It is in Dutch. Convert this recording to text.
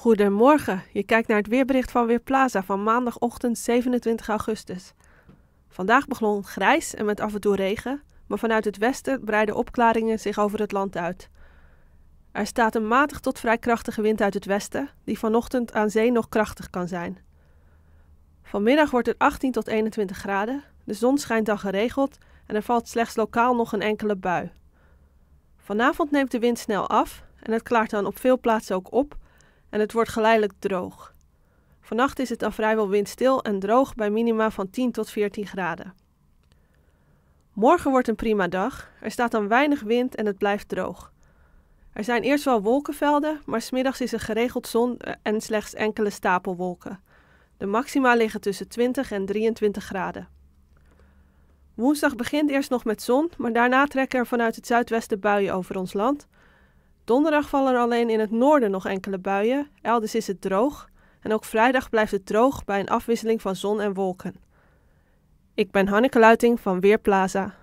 Goedemorgen, je kijkt naar het weerbericht van Weerplaza van maandagochtend 27 augustus. Vandaag begon grijs en met af en toe regen, maar vanuit het westen breiden opklaringen zich over het land uit. Er staat een matig tot vrij krachtige wind uit het westen, die vanochtend aan zee nog krachtig kan zijn. Vanmiddag wordt het 18 tot 21 graden, de zon schijnt dan geregeld en er valt slechts lokaal nog een enkele bui. Vanavond neemt de wind snel af en het klaart dan op veel plaatsen ook op en het wordt geleidelijk droog. Vannacht is het dan vrijwel windstil en droog bij minima van 10 tot 14 graden. Morgen wordt een prima dag. Er staat dan weinig wind en het blijft droog. Er zijn eerst wel wolkenvelden, maar smiddags is er geregeld zon eh, en slechts enkele stapelwolken. De maxima liggen tussen 20 en 23 graden. Woensdag begint eerst nog met zon, maar daarna trekken er vanuit het zuidwesten buien over ons land, Donderdag vallen er alleen in het noorden nog enkele buien, elders is het droog. En ook vrijdag blijft het droog bij een afwisseling van zon en wolken. Ik ben Hanneke Luiting van Weerplaza.